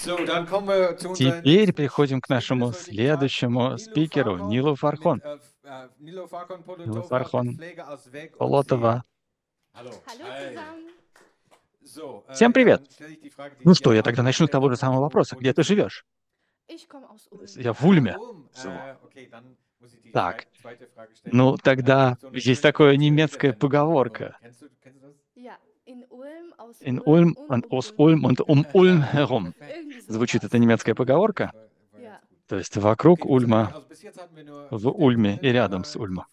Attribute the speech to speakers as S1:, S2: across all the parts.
S1: Теперь переходим к нашему следующему спикеру, äh, äh, Нилу Фархон. Нилу Фархон, Полотова. Äh, Всем привет! Ну что, я тогда начну с того же самого вопроса. Где ты живешь? Я в Ульме. Э, так, ну тогда есть такая немецкая поговорка in Ulm und aus Ulm und um Ulm herum. Звучит эта немецкая поговорка. То есть вокруг Ульма, в Ульме и рядом с э, Ульмом.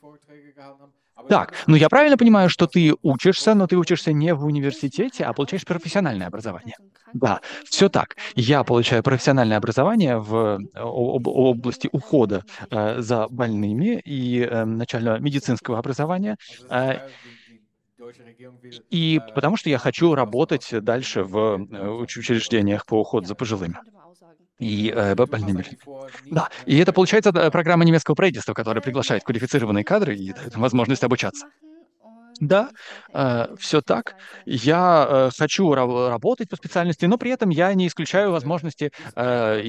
S1: А так, ну я правильно понимаю, что ты учишься, но ты учишься не в университете, а получаешь профессиональное образование. Да, все так. Я получаю профессиональное образование в э, об, области ухода э, за больными и э, начального медицинского образования. А э, и потому что я хочу работать дальше в э, учреждениях по уходу за пожилыми и э, больными. Да, и это получается э, программа немецкого правительства, которая приглашает квалифицированные кадры и дает возможность обучаться. Да, э, э все так. Я э, хочу работать по специальности, но при этом я не исключаю возможности э,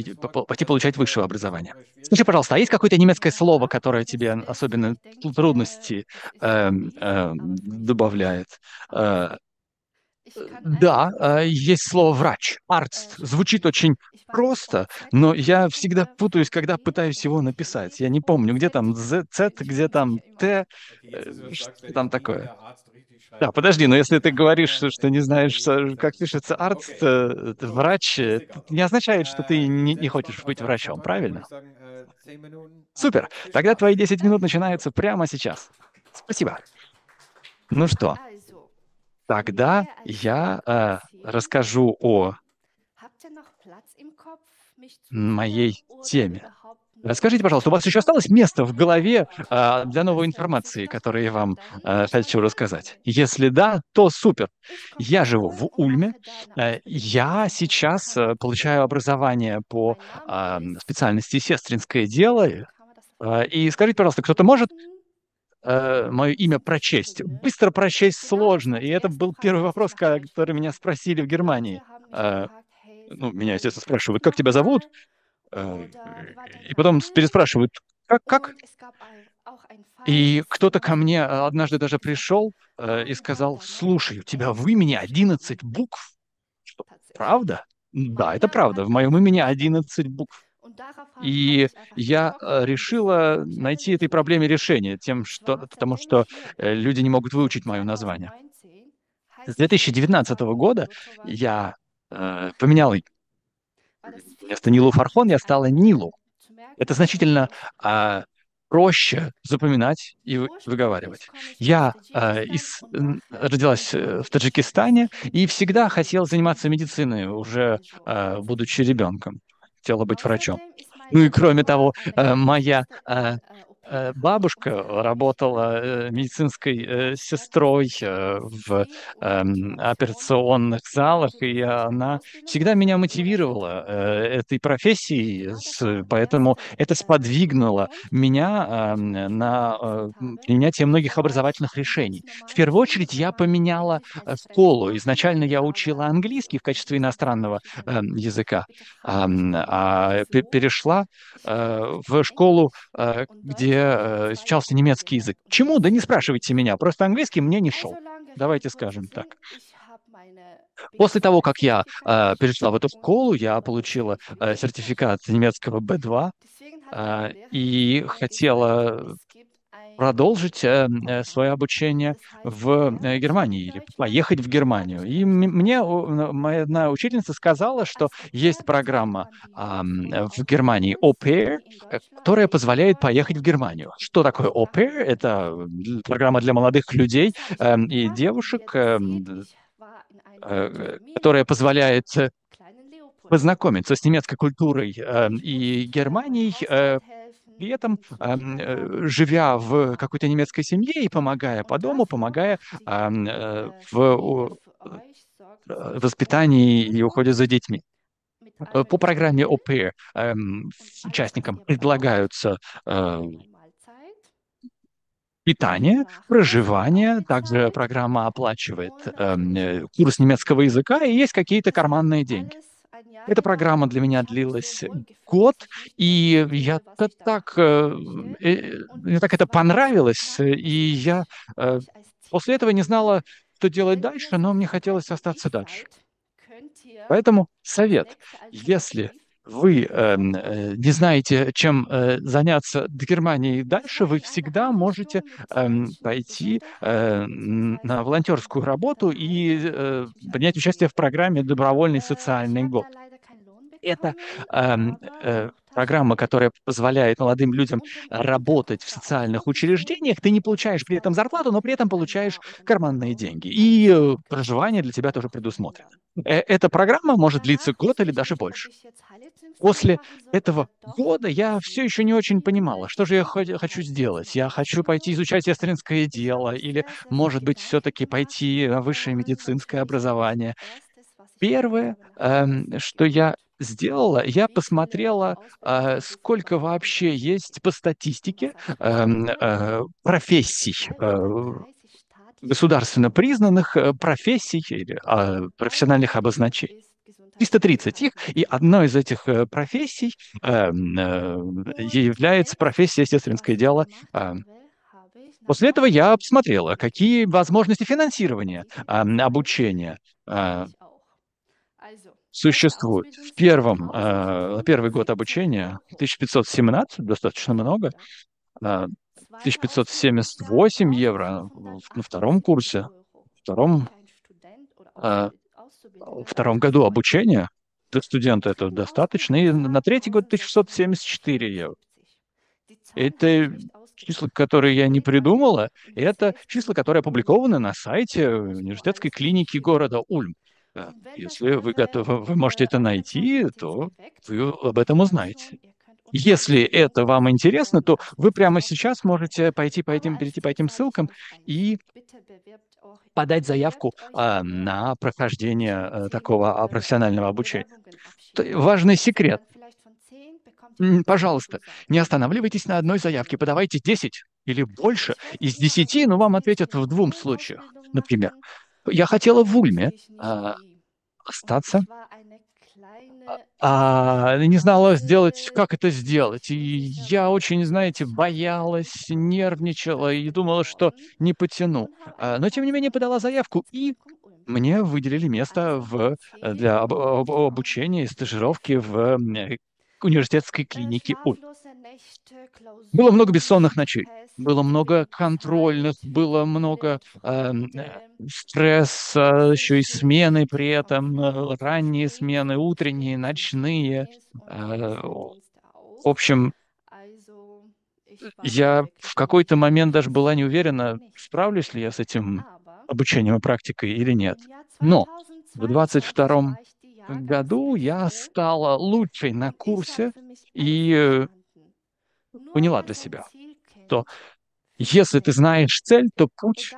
S1: пойти получать высшее образование. Скажи, пожалуйста, а есть какое-то немецкое слово, которое тебе особенно трудности э, э, добавляет? Э, Э, да, а, есть слово «врач», «арст». Э, звучит очень просто, но я всегда путаюсь, когда пытаюсь его написать. Я не помню, где там «з», где там «т», э, что там такое. А да, подожди, но если ты говоришь, что, не знаешь, как пишется «арст», «врач», это не означает, что ты не, не хочешь быть врачом, правильно? Супер. Тогда твои 10 минут начинаются прямо сейчас. Спасибо. Ну что, а, Тогда я э, расскажу о моей теме. Расскажите, пожалуйста, у вас еще осталось место в голове э, для новой информации, которую я вам э, хочу рассказать? Если да, то супер. Я живу в Ульме. Э, я сейчас э, получаю образование по э, специальности сестринское дело. Э, и скажите, пожалуйста, кто-то может э, мое имя прочесть. Быстро прочесть сложно. И это был первый вопрос, который меня спросили в Германии. Э, ну, меня, естественно, спрашивают, как тебя зовут? Э, э и потом переспрашивают, как, как? И кто-то ко мне э, однажды даже пришел э, и сказал, слушай, у тебя в имени 11 букв. Что, правда? Да, это правда. В моем имени 11 букв. И я э, решила найти этой проблеме решение, тем, что, потому что э, люди не могут выучить мое название. С 2019 года я э, поменял вместо Нилу Фархон, я стала Нилу. Это значительно э, проще запоминать и выговаривать. Я э, из, родилась э, в Таджикистане и всегда хотела заниматься медициной, уже э, будучи ребенком хотела быть врачом. Ну и кроме того, э, моя э, Э, бабушка работала э, медицинской э, сестрой в эм, операционных залах, и она всегда меня мотивировала этой профессией, поэтому это сподвигнуло меня эм, на принятие многих образовательных решений. В первую очередь я поменяла школу. Изначально я учила английский в качестве иностранного эм, языка, а перешла в школу, где где э, изучался немецкий язык. Чему? Да не спрашивайте меня, просто английский мне не шел. Давайте скажем так. После того, как я э, перешла в эту школу, я получила э, сертификат немецкого B2 э, и хотела продолжить э, э, свое обучение в э, Германии или поехать в Германию. И мне моя одна учительница сказала, что есть программа в Германии ОПЕР, которая позволяет поехать в Германию. Что такое ОПЕР? Это программа для молодых людей эм, и девушек, эм, которая позволяет познакомиться с немецкой культурой эм, и Германией при этом, э, живя в какой-то немецкой семье и помогая по дому, помогая э, в э, воспитании и уходе за детьми. По программе ОПР участникам предлагаются питание, проживание, также программа оплачивает курс немецкого языка и есть какие-то карманные деньги. Эта программа для меня длилась год, и я так, э, э, мне так это понравилось, и я э, после этого не знала, что делать дальше, но мне хотелось остаться дальше. Поэтому совет, если вы эм, э, не знаете, чем э, заняться Германией дальше, вы всегда можете э, пойти э, на волонтерскую работу и э, принять участие в программе «Добровольный социальный год». Это э, э, программа, которая позволяет молодым людям работать в социальных учреждениях, ты не получаешь при этом зарплату, но при этом получаешь карманные деньги. И э, проживание для тебя тоже предусмотрено. Э, эта программа может длиться год или даже больше после этого года я все еще не очень понимала, что же я хочу сделать. Я хочу пойти изучать эстринское дело или, может быть, все-таки пойти на высшее медицинское образование. Первое, э, что я сделала, я посмотрела, а, сколько вообще есть по статистике эм, э, профессий э, государственно признанных профессий или а, профессиональных обозначений. 330 их, и одной из этих э, профессий эм, э, является профессия сестринское дело эм. После этого я посмотрела, какие возможности финансирования эм, обучения э, существуют. В первом, э, первый год обучения, 1517, достаточно много, 1578 евро на втором курсе, втором во втором году обучения для студента это достаточно, и на третий год 1674 евро. Это числа, которые я не придумала, это числа, которые опубликованы на сайте университетской клиники города Ульм. Если вы готовы, вы можете это найти, то вы об этом узнаете. Если это вам интересно, то вы прямо сейчас можете пойти по этим, перейти по этим ссылкам и подать заявку а, на прохождение э, а, такого профессионального обучения. Важный секрет. Пожалуйста, не останавливайтесь на одной заявке, подавайте 10 или больше из 10, но ну, вам ответят в двух случаях. Например, я хотела в Ульме а, остаться а, а, не знала сделать, как это сделать. И я очень, знаете, боялась, нервничала и думала, что не потяну. А, но, тем не менее, подала заявку и мне выделили место в, э, для об, об, обучения и стажировки в университетской клинике Уль. Было много бессонных ночей, было много контрольных, было много э, э стресса, еще и смены при этом, э, ранние смены, утренние, ночные. Э, в общем, я в какой-то момент даже была не уверена, справлюсь ли я с этим обучением и практикой или нет. Но в 22 году я стала лучшей на курсе, и э, ну, поняла для ну, себя, то если ты знаешь цель, то путь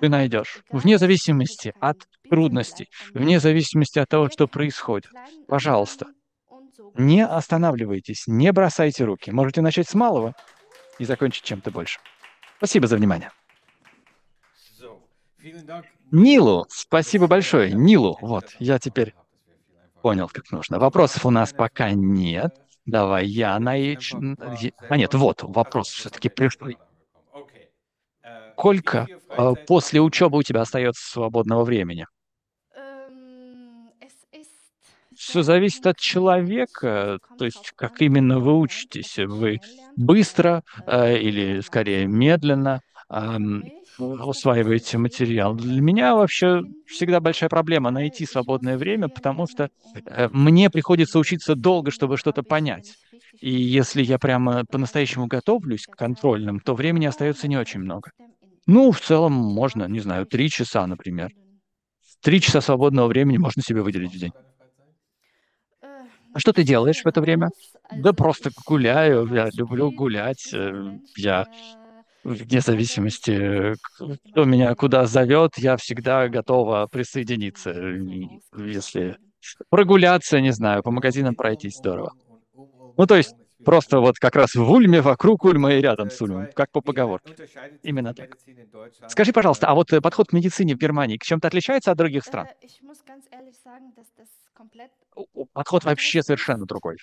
S1: ты найдешь, вне зависимости от трудностей, вне зависимости от того, что происходит. Пожалуйста, не останавливайтесь, не бросайте руки. Можете начать с малого и закончить чем-то больше. Спасибо за внимание. Нилу, спасибо большое. Нилу, вот, я теперь понял, как нужно. Вопросов у нас пока нет. Давай, я э, на H... А нет, вот вопрос все-таки пришел. Э, Сколько а, после учебы у тебя остается свободного времени? Эм, все зависит от человека, э, то есть как именно вы учитесь, вы быстро э, или скорее медленно усваиваете материал. Для меня вообще всегда большая проблема найти свободное время, потому что э, мне приходится учиться долго, чтобы что-то понять. И если я прямо по-настоящему готовлюсь к контрольным, то времени остается не очень много. Ну, в целом можно, не знаю, три часа, например. Три часа свободного времени можно себе выделить в день. А что ты делаешь в это время? Да просто гуляю, я люблю гулять, э, я вне зависимости, э, кто меня куда зовет, я всегда готова присоединиться, если прогуляться, не знаю, по магазинам пройтись, здорово. Ну, то есть, Просто вот как раз в Ульме, вокруг Ульма и рядом с Ульмом, как по поговорке. Именно так. Скажи, пожалуйста, а вот э, подход к медицине в Германии к чем-то отличается от других стран? Э, подход вообще совершенно другой,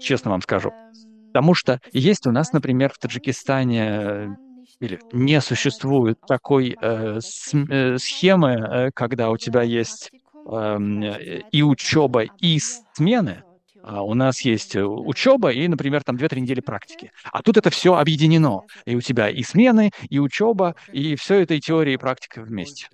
S1: честно вам скажу. Эм, Потому что есть у нас, например, в Таджикистане или не существует такой э, с, э, схемы, э, когда у тебя есть эм, э, и учеба, и смены. А у нас есть э, учеба и, например, там 2-3 недели практики. А тут это все объединено. И у тебя и смены, и учеба, и все это и теория, и практика вместе.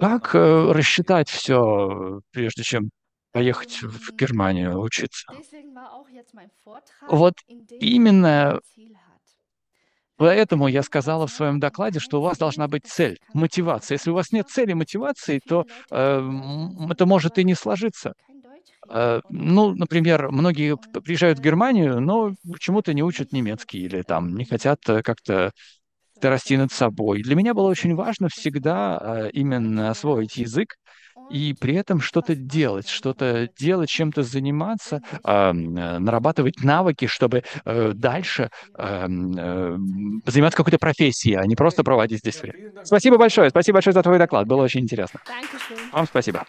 S1: Как э, рассчитать все, прежде чем поехать в Германию учиться. Вот именно Поэтому я сказала в своем докладе, что у вас должна быть цель, мотивация. Если у вас нет цели, мотивации, то э, это может и не сложиться. Э, ну, например, многие приезжают в Германию, но почему-то не учат немецкий или там не хотят э, как-то расти над собой. Для меня было очень важно всегда э, именно освоить язык, и при этом что-то делать, что-то делать, чем-то заниматься, а, э, нарабатывать навыки, чтобы э, дальше а, э, э, заниматься какой-то профессией, а не просто проводить здесь время. Спасибо большое, спасибо большое за твой доклад, было очень интересно. Вам спасибо.